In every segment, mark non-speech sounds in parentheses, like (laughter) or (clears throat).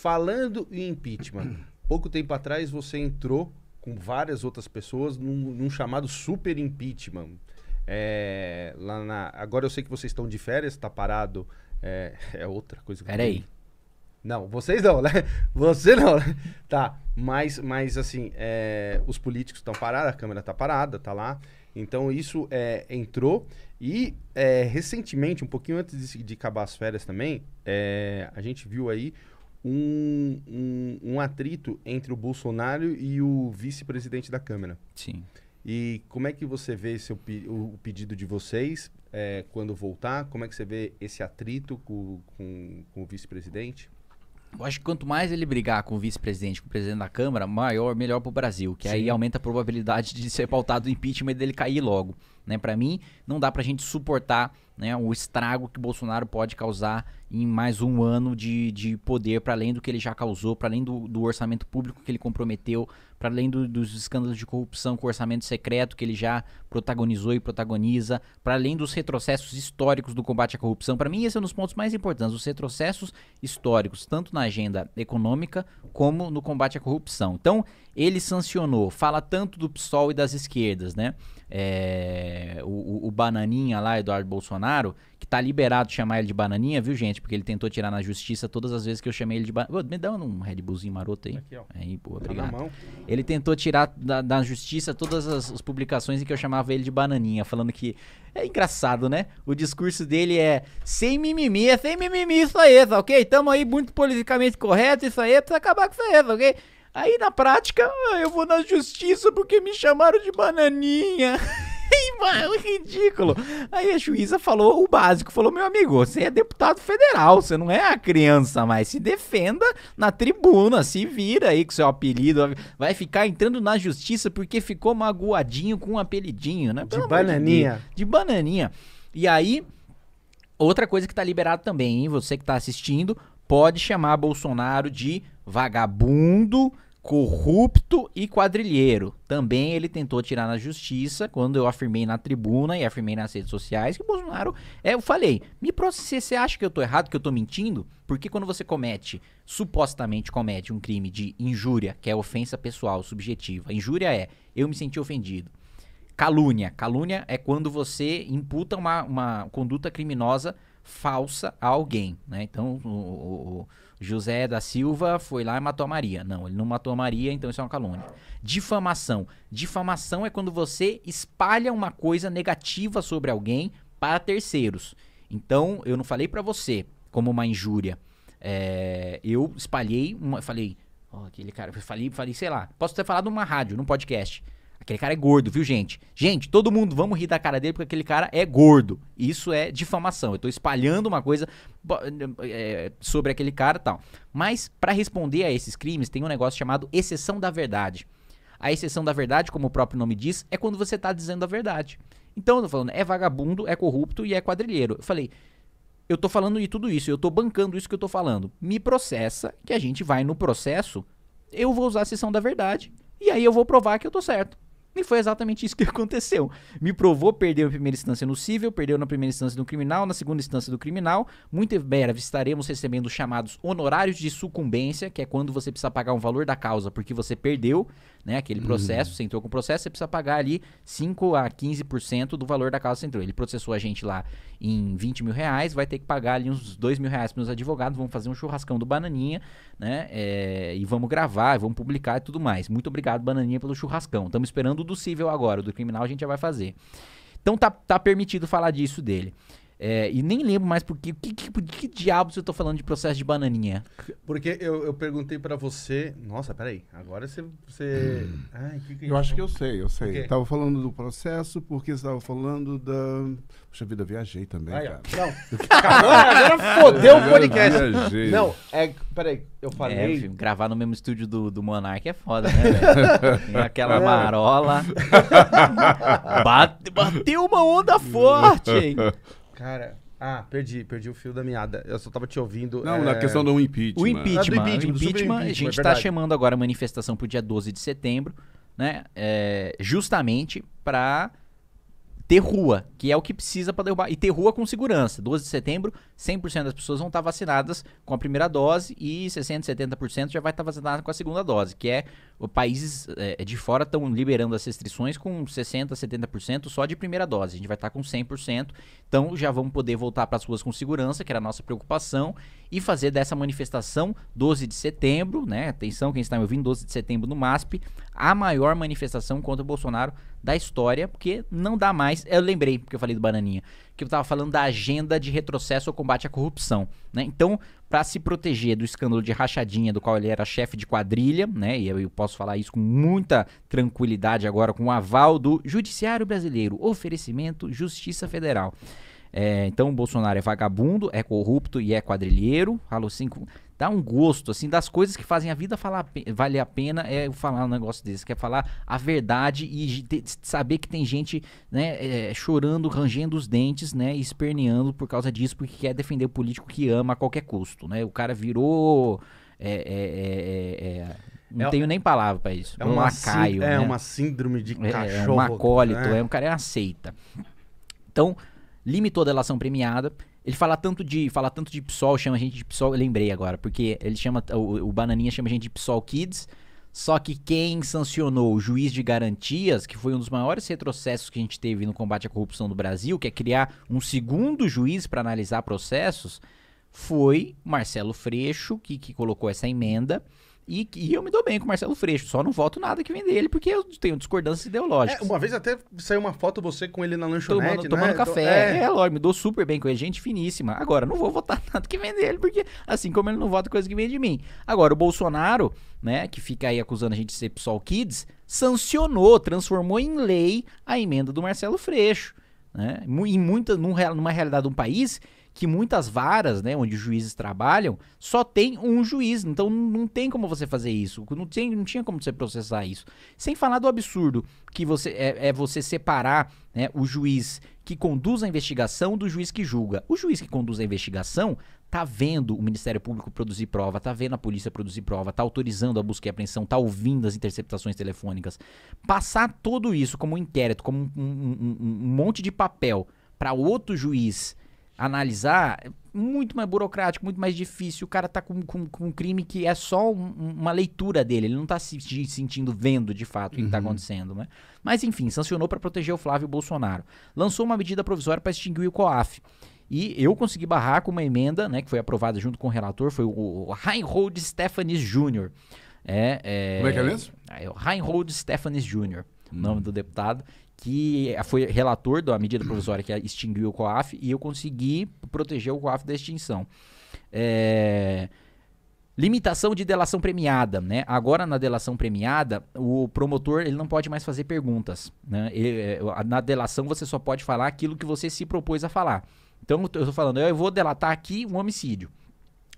Falando em impeachment, pouco tempo atrás você entrou com várias outras pessoas num, num chamado super impeachment. É, lá na, agora eu sei que vocês estão de férias, está parado. É, é, outra coisa. Que Peraí. Não, vocês não, né? Você não, né? Tá, mas, mas assim, é, os políticos estão parados, a câmera está parada, tá lá. Então isso é, entrou e é, recentemente, um pouquinho antes de, de, acabar as férias também, é, a gente viu aí um, um, um atrito entre o Bolsonaro e o vice-presidente da Câmara. Sim. E como é que você vê esse o, o pedido de vocês é, quando voltar? Como é que você vê esse atrito com, com, com o vice-presidente? Eu acho que quanto mais ele brigar com o vice-presidente, com o presidente da Câmara, maior, melhor para o Brasil, que Sim. aí aumenta a probabilidade de ser pautado o impeachment e dele cair logo. Né? Para mim, não dá para a gente suportar né, o estrago que Bolsonaro pode causar em mais um ano de, de poder, para além do que ele já causou, para além do, do orçamento público que ele comprometeu, para além do, dos escândalos de corrupção com orçamento secreto que ele já protagonizou e protagoniza, para além dos retrocessos históricos do combate à corrupção. Para mim, esse é um dos pontos mais importantes, os retrocessos históricos, tanto na agenda econômica como no combate à corrupção. Então, ele sancionou, fala tanto do PSOL e das esquerdas, né? É, o, o, o bananinha lá, Eduardo Bolsonaro Bolsonaro, que tá liberado de chamar ele de bananinha, viu, gente? Porque ele tentou tirar na justiça todas as vezes que eu chamei ele de bananinha. Me dá um Red Bullzinho maroto aí. Aqui, ó. Aí, pô, tá obrigado. Tá ele tentou tirar da, da justiça todas as, as, publicações em que eu chamava ele de bananinha, falando que. É engraçado, né? O discurso dele é sem mimimi, é sem mimimi isso aí, tá ok? Tamo aí muito politicamente correto, isso aí, é precisa acabar com isso aí, tá ok? Aí na prática, ah, eu vou na justiça porque me chamaram de bananinha. (laughs) É mano, ridículo. Aí a juíza falou o básico, falou, meu amigo, você é deputado federal, você não é a criança mais, se defenda na tribuna, se vira aí com seu apelido, vai ficar entrando na justiça porque ficou magoadinho com um apelidinho, né? Pelo de bananinha. De, de bananinha. E aí, outra coisa que tá liberado também, hein? Você que tá assistindo, pode chamar Bolsonaro de vagabundo, corrupto e quadrilheiro. Também ele tentou tirar na justiça quando eu afirmei na tribuna e afirmei nas redes sociais que Bolsonaro. É, eu falei, me processe, você acha que eu tô errado, que eu tô mentindo? Porque quando você comete, supostamente comete um crime de injúria, que é ofensa pessoal, subjetiva. Injúria é eu me senti ofendido. Calúnia. Calúnia é quando você imputa uma, uma conduta criminosa falsa a alguém. Né? Então, o, o José da Silva foi lá e matou a Maria. Não, ele não matou a Maria, então isso é uma calúnia. Difamação. Difamação é quando você espalha uma coisa negativa sobre alguém para terceiros. Então, eu não falei para você como uma injúria. É, eu espalhei, uma, falei, aquele cara, falei, falei, sei lá, posso ter falado numa rádio, num podcast. Aquele cara é gordo, viu, gente? Gente, todo mundo, vamos rir da cara dele porque aquele cara é gordo. Isso é difamação. Eu tô espalhando uma coisa é, sobre aquele cara e tal. Mas, para responder a esses crimes, tem um negócio chamado exceção da verdade. A exceção da verdade, como o próprio nome diz, é quando você tá dizendo a verdade. Então, eu tô falando, é vagabundo, é corrupto e é quadrilheiro. Eu falei, eu tô falando de tudo isso, eu tô bancando isso que eu tô falando. Me processa, que a gente vai no processo, eu vou usar a exceção da verdade. E aí eu vou provar que eu tô certo. E foi exatamente isso que (laughs) aconteceu. Me provou, perdeu a primeira instância no civil, perdeu na primeira instância do criminal, na segunda instância do criminal. Muito em breve estaremos recebendo chamados honorários de sucumbência, que é quando você precisa pagar um valor da causa porque você perdeu, né, aquele processo, uhum. você entrou com o processo, você precisa pagar ali 5 a 15% do valor da causa que você entrou. Ele processou a gente lá em 20 mil reais, vai ter que pagar ali uns 2 mil reais para os advogados, vamos fazer um churrascão do Bananinha, né, é, e vamos gravar, vamos publicar e tudo mais. Muito obrigado, Bananinha, pelo churrascão. Estamos esperando do do civil agora, do criminal a gente já vai fazer. Então tá, tá permitido falar disso dele. É, e nem lembro mais porque. Que, que, que diabos eu tô falando de processo de bananinha? Porque eu, eu perguntei para você. Nossa, peraí. Agora você. você... Hum. (clears throat) Ai, que que eu acho que eu sei, eu sei. Okay. Tava falando do processo porque você tava falando da. Puxa vida, viajei também. Ai, cara. Não. Acabou, (laughs) (laughs) agora fodeu o podcast. Viajei. Não, é. Peraí, eu é, falei. É, gravar no mesmo estúdio do, do Monark é foda, né, (laughs) Tem aquela é. marola. Bate, bateu uma onda forte, hein? Cara, ah, perdi, perdi o fio da meada. Eu só tava te ouvindo. Não, é... na questão do impeachment. O impeachment, ah, impeachment, o impeachment, impeachment a gente está é chamando agora a manifestação para o dia 12 de setembro, né? É, justamente para ter rua, que é o que precisa para derrubar. E ter rua com segurança. 12 de setembro, 100% das pessoas vão estar tá vacinadas com a primeira dose e 60%, 70% já vai estar tá vacinada com a segunda dose, que é países é, é, de fora estão liberando as restrições com 60%, 70% só de primeira dose. A gente vai estar tá com 100%, então já vamos poder voltar para as ruas com segurança, que era a nossa preocupação e fazer dessa manifestação 12 de setembro, né? Atenção, quem está me ouvindo, 12 de setembro no MASP, a maior manifestação contra o Bolsonaro da história, porque não dá mais. Eu lembrei, porque eu falei do Bananinha, que eu estava falando da agenda de retrocesso ao combate à corrupção, né? Então, para se proteger do escândalo de rachadinha, do qual ele era chefe de quadrilha, né? E eu posso falar isso com muita tranquilidade agora, com o aval do Judiciário Brasileiro, oferecimento Justiça Federal. É, então o Bolsonaro é vagabundo, é corrupto e é quadrilheiro. Falou assim, dá um gosto assim das coisas que fazem a vida falar, valer a pena é falar um negócio desse, quer é falar a verdade e saber que tem gente né, é, chorando, rangendo os dentes, né, esperneando por causa disso, porque quer defender o político que ama a qualquer custo, né? O cara virou é, é, é, é não é, tenho nem palavra para isso. É um lacaio. É né? uma síndrome de cachorro. É, é um acólito, né? é um cara, é uma seita. Então, limitou a delação premiada. Ele fala tanto de fala tanto de PSOL, chama a gente de PSOL, lembrei agora, porque ele chama o, o Bananinha chama a gente de PSOL Kids. Só que quem sancionou o juiz de garantias, que foi um dos maiores retrocessos que a gente teve no combate à corrupção do Brasil, que é criar um segundo juiz para analisar processos, foi Marcelo Freixo, que, que colocou essa emenda. E, e, eu me dou bem com o Marcelo Freixo, só não voto nada que vem dele, porque eu tenho discordâncias é, ideológicas. É, uma vez até saiu uma foto você com ele na lanchonete, Tomando, né? tomando então, café, é. é, lógico, me dou super bem com ele, gente finíssima. Agora, não vou votar (laughs) nada que vem dele, porque assim como ele não vota coisa que vem de mim. Agora, o Bolsonaro, né, que fica aí acusando a gente de ser PSOL Kids, sancionou, transformou em lei a emenda do Marcelo Freixo. Né? Em muita, numa realidade de um país que muitas varas, né, onde os juízes trabalham, só tem um juiz. Então não tem como você fazer isso. Não, tem, não tinha como você processar isso. Sem falar do absurdo que você é, é você separar né, o juiz que conduz a investigação do juiz que julga. O juiz que conduz a investigação tá vendo o Ministério Público produzir prova, tá vendo a polícia produzir prova, tá autorizando a busca e apreensão, tá ouvindo as interceptações telefônicas. Passar tudo isso como um inquérito, como um, um, um, um monte de papel para outro juiz analisar, é muito mais burocrático, muito mais difícil. O cara tá com, com, com um crime que é só um, uma leitura dele, ele não tá se sentindo vendo de fato o que está tá uhum. acontecendo, né? Mas enfim, sancionou para proteger o Flávio Bolsonaro. Lançou uma medida provisória para extinguir o COAF. E eu consegui barrar com uma emenda, né, que foi aprovada junto com o relator, foi o Reinhold Stephanie Jr. É, é, Como é que é mesmo? É, o Reinhold Stephanie Jr nome uhum. do deputado, que foi relator da medida provisória que extinguiu o COAF e eu consegui proteger o COAF da extinção. É... Limitação de delação premiada, né? Agora na delação premiada, o promotor ele não pode mais fazer perguntas, né? Ele, é, na delação você só pode falar aquilo que você se propôs a falar. Então eu estou falando, eu vou delatar aqui um homicídio.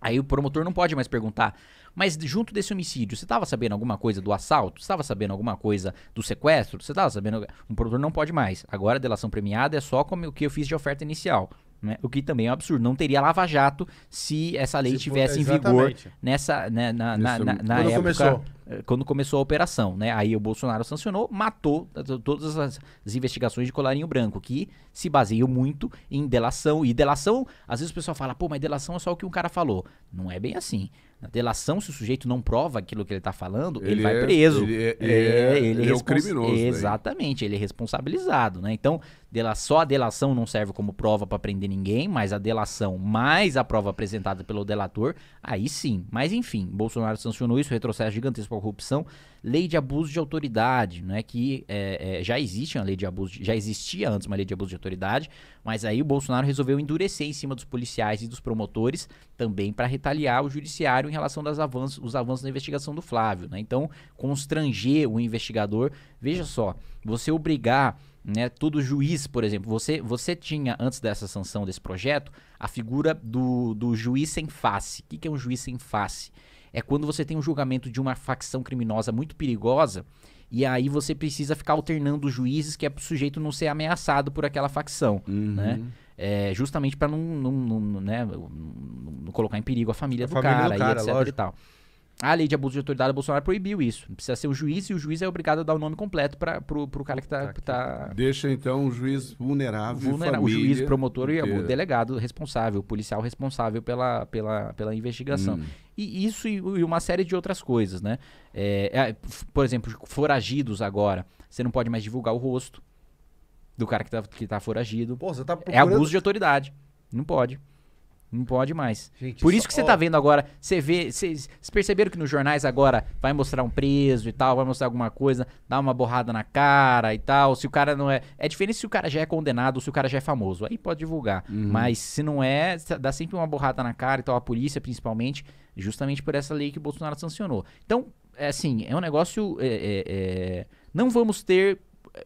Aí o promotor não pode mais perguntar, mas junto desse homicídio, você estava sabendo alguma coisa do assalto? Você estava sabendo alguma coisa do sequestro? Você estava sabendo. Um produtor não pode mais. Agora a delação premiada é só como o que eu fiz de oferta inicial. Né? O que também é um absurdo. Não teria lava-jato se essa lei estivesse em vigor nessa, né, na, Isso, na, na, na época. Começou. Eh, quando começou a operação, né? Aí o Bolsonaro sancionou, matou todas as, investigações de colarinho branco, que se baseiam muito em delação. E delação, às vezes o pessoal fala, pô, mas delação é só o que um cara falou. Não é bem assim. Na delação, se o sujeito não prova aquilo que ele está falando, ele, ele vai é- preso. É- é, ele é, ele é, ele é, é o criminoso. Né? Exatamente, daí. ele é responsabilizado, né? Então, dela, só a delação não serve como prova para prender ninguém, mas a delação mais a prova apresentada pelo delator, aí sim. Mas enfim, Bolsonaro sancionou isso, retrocesso gigantesco corrupção, lei de abuso de autoridade, né? Que é, é, já existe uma lei de abuso, de, já existia antes uma lei de abuso de autoridade, mas aí o Bolsonaro resolveu endurecer em cima dos policiais e dos promotores também para retaliar o judiciário em relação aos avanços, avanços da investigação do Flávio, né? Então constranger o investigador, veja só, você obrigar né, todo juiz, por exemplo, você, você tinha, antes dessa sanção desse projeto, a figura do, do juiz sem face. O que, que é um juiz sem face? é quando você tem um julgamento de uma facção criminosa muito perigosa e aí você precisa ficar alternando os juízes que é pro sujeito não ser ameaçado por aquela facção, uhum. né? É, justamente para não, não, não, né, não, colocar em perigo a família, a do, família cara, do, cara e etc lógico. e tal. A lei de abuso de autoridade do Bolsonaro proibiu isso. Precisa ser o juiz e o juiz é obrigado a dar o nome completo para pro, pro cara que tá, tá, tá Deixa então o juiz vulnerável. família, o juiz, promotor e o delegado responsável, o policial responsável pela, pela, pela investigação. Hum. E isso e, e, uma série de outras coisas, né? É, é, por exemplo, foragidos agora. Você não pode mais divulgar o rosto do cara que tá, que tá foragido. Pô, tá procurando... É abuso de autoridade. Não pode. Não pode mais. Gente, Por isso só... que você tá vendo agora, você vê, vocês perceberam que nos jornais agora vai mostrar um preso e tal, vai mostrar alguma coisa, dá uma borrada na cara e tal. Se o cara não é, é diferente se o cara já é condenado ou se o cara já é famoso, aí pode divulgar. Uhum. Mas se não é, dá sempre uma borrada na cara e tal a polícia principalmente, justamente por essa lei que o Bolsonaro sancionou. Então, é assim, é um negócio é, é, é... não vamos ter é,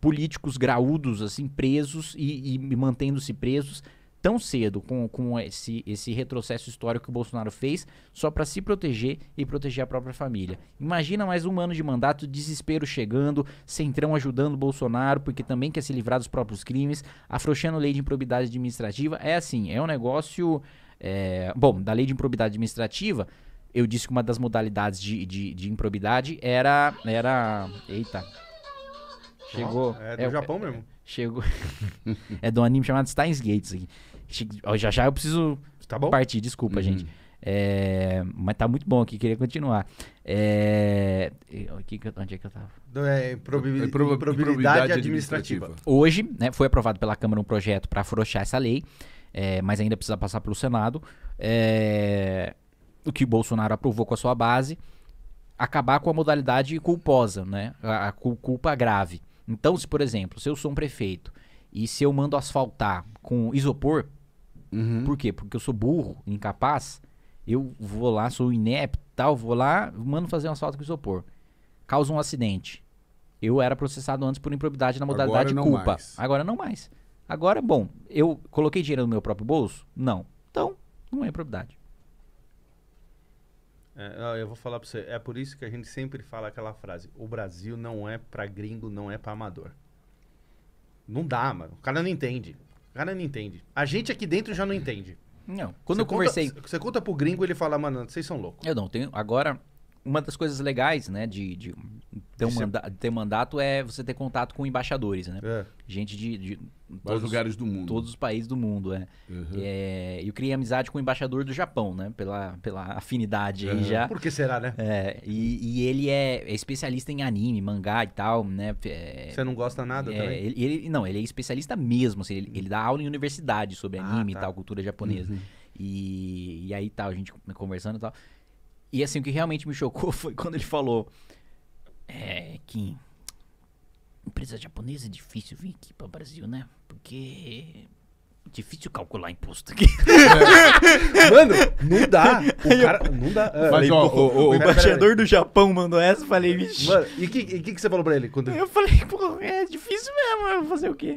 políticos graúdos assim presos e, e mantendo-se presos tão cedo com, com esse, esse retrocesso histórico que o Bolsonaro fez só para se proteger e proteger a própria família. Imagina mais um ano de mandato, desespero chegando, Centrão ajudando o Bolsonaro porque também quer se livrar dos próprios crimes, afrouxando a lei de improbidade administrativa. É assim, é um negócio. É, bom, da lei de improbidade administrativa, eu disse que uma das modalidades de, de, de improbidade era. era eita. Chegou. É do é, Japão é, mesmo. Chegou. (laughs) é de um anime chamado Steins Gates aqui. Já já eu preciso tá bom? partir, desculpa, uhum. gente. É, mas tá muito bom aqui, queria continuar. É, aqui, onde é que eu tava? É, improbabilidade é, administrativa. administrativa. Hoje, né, foi aprovado pela Câmara um projeto para afrouxar essa lei, é, mas ainda precisa passar pelo Senado. É, o que Bolsonaro aprovou com a sua base, acabar com a modalidade culposa, né? A, a culpa grave. Então, se por exemplo, se eu sou um prefeito e se eu mando asfaltar com isopor, uhum. por quê? Porque eu sou burro, incapaz, eu vou lá, sou inepto, tal, vou lá, mando fazer um asfalto com isopor. Causa um acidente. Eu era processado antes por improbidade na modalidade Agora culpa. Mais. Agora não mais. Agora, bom, eu coloquei dinheiro no meu próprio bolso? Não. Então, não é improbidade. É, ah, eu vou falar para você, é por isso que a gente sempre fala aquela frase: o Brasil não é para gringo, não é para amador. Não dá, mano. O cara não entende. O cara não entende. A gente aqui dentro já não entende. Não. Quando você eu conversei. Conta, você conta pro gringo, ele fala, mano, vocês são loucos. Eu não tenho. Agora, uma das coisas legais, né, de, de ter, um é manda ter mandato é você ter contato com embaixadores, né? É. Gente de, de todos lugares do mundo. Todos os países do mundo, é. Uhum. é. Eu criei amizade com o embaixador do Japão, né? Pela, pela afinidade uhum. aí já. Por que será, né? É, e, e ele é, é, especialista em anime, mangá e tal, né? É, você não gosta nada é, também? Ele, ele, não, ele é especialista mesmo, assim, ele, ele dá aula em universidade sobre ah, anime ah, tá. e tal, cultura japonesa. Uhum. E, e aí tal, a gente conversando e tal. E assim, o que realmente me chocou (laughs) foi quando ele falou é, que empresa japonesa é difícil vir aqui para o Brasil, né? Porque Difícil calcular imposto aqui. (laughs) Mano, não dá. (laughs) O cara. Não dá. Mas, falei, ó, o, o, o embaixador do Japão mandou essa, falei, vixi. Mano, e o que, que, que, você falou pra ele? Quando... Eu falei, pô, é difícil mesmo, fazer o quê?